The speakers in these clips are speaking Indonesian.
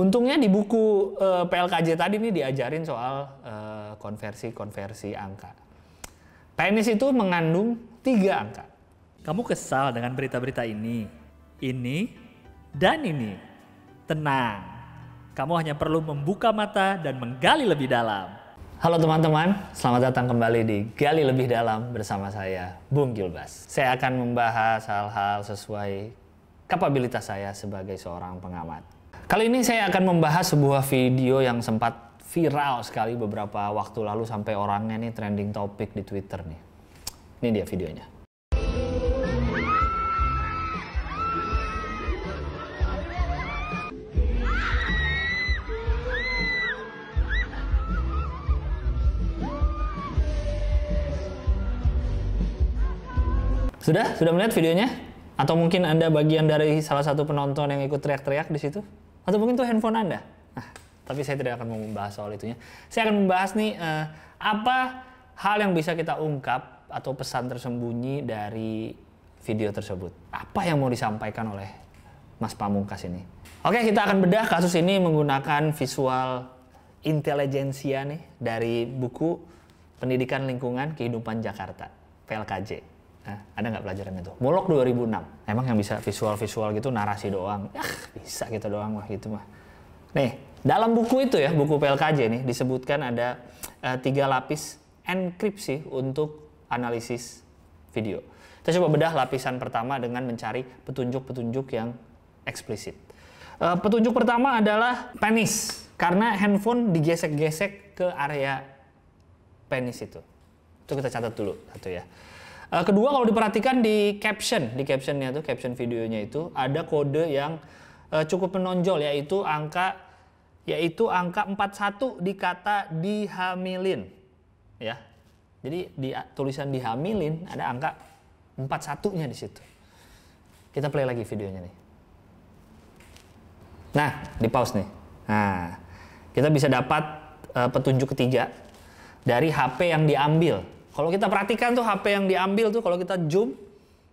Untungnya di buku uh, eh, PLKJ tadi nih diajarin soal konversi-konversi eh, uh, angka. Penis itu mengandung tiga angka. Kamu kesal dengan berita-berita ini, ini, dan ini. Tenang, kamu hanya perlu membuka mata dan menggali lebih dalam. Halo teman-teman, selamat datang kembali di Gali Lebih Dalam bersama saya, Bung Gilbas. Saya akan membahas hal-hal sesuai kapabilitas saya sebagai seorang pengamat. Kali ini saya akan membahas sebuah video yang sempat viral sekali beberapa waktu lalu sampai orangnya nih trending topik di Twitter nih. Ini dia videonya. Sudah? Sudah melihat videonya? Atau mungkin Anda bagian dari salah satu penonton yang ikut teriak-teriak di situ? atau mungkin itu handphone Anda. Nah, tapi saya tidak akan membahas soal itunya. Saya akan membahas nih uh, apa hal yang bisa kita ungkap atau pesan tersembunyi dari video tersebut. Apa yang mau disampaikan oleh Mas Pamungkas ini? Oke, kita akan bedah kasus ini menggunakan visual intelijensia nih dari buku Pendidikan Lingkungan Kehidupan Jakarta, PLKJ. Hah? Ada nggak pelajaran itu? Molok 2006. Emang yang bisa visual-visual gitu narasi doang. Ah, bisa gitu doang lah gitu mah. Nih, dalam buku itu ya, buku PLKJ nih disebutkan ada uh, tiga lapis enkripsi untuk analisis video. Kita coba bedah lapisan pertama dengan mencari petunjuk-petunjuk yang eksplisit. Uh, petunjuk pertama adalah penis karena handphone digesek-gesek ke area penis itu. Itu kita catat dulu satu ya. Uh, kedua kalau diperhatikan di caption, di captionnya tuh caption videonya itu ada kode yang uh, cukup menonjol yaitu angka yaitu angka 41 di kata dihamilin. Ya. Jadi di tulisan dihamilin ada angka 41-nya di situ. Kita play lagi videonya nih. Nah, di pause nih. Nah, kita bisa dapat uh, petunjuk ketiga dari HP yang diambil kalau kita perhatikan tuh HP yang diambil tuh kalau kita zoom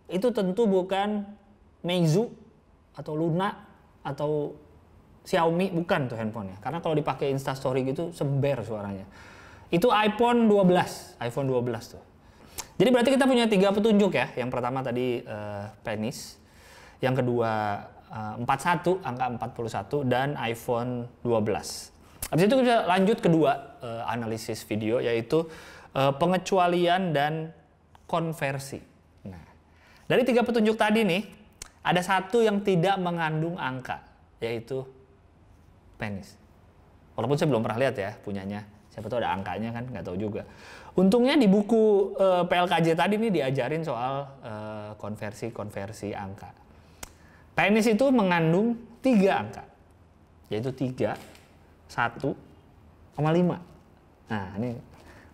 itu tentu bukan Meizu atau Luna atau Xiaomi bukan tuh handphonenya. Karena kalau dipakai Insta Story gitu seber suaranya. Itu iPhone 12, iPhone 12 tuh. Jadi berarti kita punya tiga petunjuk ya. Yang pertama tadi uh, penis, yang kedua uh, eh, 41 angka 41 dan iPhone 12. Habis itu kita lanjut kedua uh, analisis video yaitu Eh, pengecualian dan konversi. Nah, dari tiga petunjuk tadi nih, ada satu yang tidak mengandung angka, yaitu penis. Walaupun saya belum pernah lihat ya punyanya. Siapa tahu ada angkanya kan, nggak tahu juga. Untungnya di buku e, eh, PLKJ tadi nih diajarin soal eh, konversi-konversi e, angka. Penis itu mengandung tiga angka, yaitu tiga, satu, koma lima. Nah, ini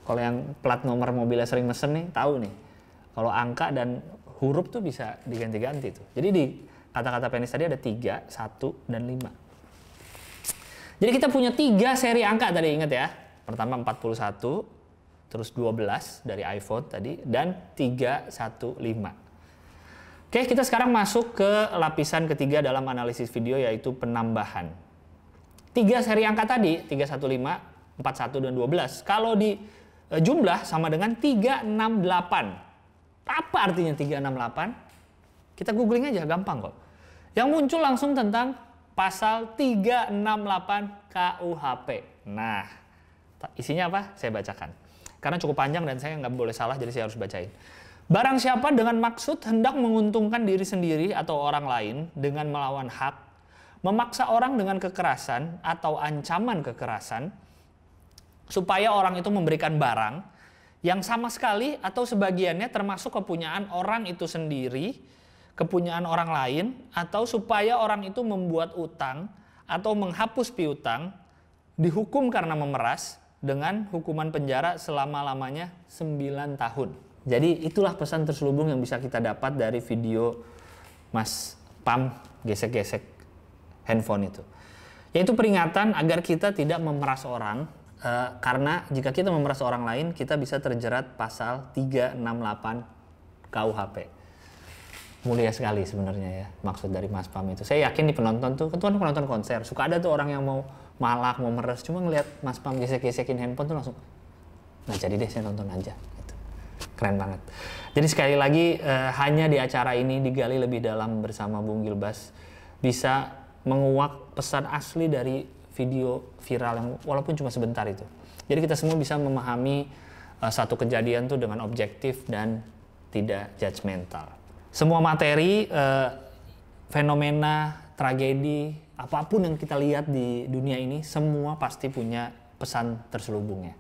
kalau yang plat nomor mobilnya sering mesen nih, tahu nih. Kalau angka dan huruf tuh bisa diganti-ganti tuh. Jadi di kata-kata penis tadi ada tiga, satu, dan lima. Jadi kita punya tiga seri angka tadi ingat ya. Pertama 41, terus 12 dari iPhone tadi, dan 315. Oke, kita sekarang masuk ke lapisan ketiga dalam analisis video yaitu penambahan. Tiga seri angka tadi, 315, 41, dan 12. Kalau di Eh, jumlah sama dengan 368. Apa artinya 368? Kita googling aja, gampang kok. Yang muncul langsung tentang pasal 368 KUHP. Nah, isinya apa? Saya bacakan. Karena cukup panjang dan saya nggak boleh salah, jadi saya harus bacain. Barang siapa dengan maksud hendak menguntungkan diri sendiri atau orang lain dengan melawan hak, memaksa orang dengan kekerasan atau ancaman kekerasan, supaya orang itu memberikan barang yang sama sekali atau sebagiannya termasuk kepunyaan orang itu sendiri, kepunyaan orang lain, atau supaya orang itu membuat utang atau menghapus piutang, dihukum karena memeras dengan hukuman penjara selama-lamanya 9 tahun. Jadi itulah pesan terselubung yang bisa kita dapat dari video Mas Pam gesek-gesek handphone itu. Yaitu peringatan agar kita tidak memeras orang Uh, karena jika kita memeras orang lain, kita bisa terjerat pasal 368 KUHP. Mulia sekali sebenarnya ya maksud dari Mas Pam itu. Saya yakin di penonton tuh, kan penonton konser, suka ada tuh orang yang mau malak, mau meres, cuma ngelihat Mas Pam gesek-gesekin handphone tuh langsung, nah jadi deh saya nonton aja. Gitu. Keren banget. Jadi sekali lagi, uh, hanya di acara ini digali lebih dalam bersama Bung Gilbas, bisa menguak pesan asli dari video viral yang walaupun cuma sebentar itu. Jadi kita semua bisa memahami uh, satu kejadian tuh dengan objektif dan tidak judgmental. Semua materi, uh, fenomena, tragedi, apapun yang kita lihat di dunia ini, semua pasti punya pesan terselubungnya.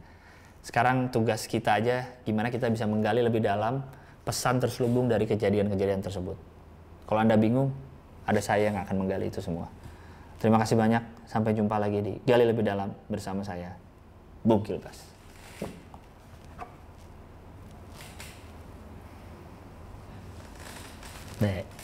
Sekarang tugas kita aja gimana kita bisa menggali lebih dalam pesan terselubung dari kejadian-kejadian tersebut. Kalau Anda bingung, ada saya yang akan menggali itu semua. Terima kasih banyak. Sampai jumpa lagi di Gali Lebih Dalam bersama saya, Bung Kilbas. Baik.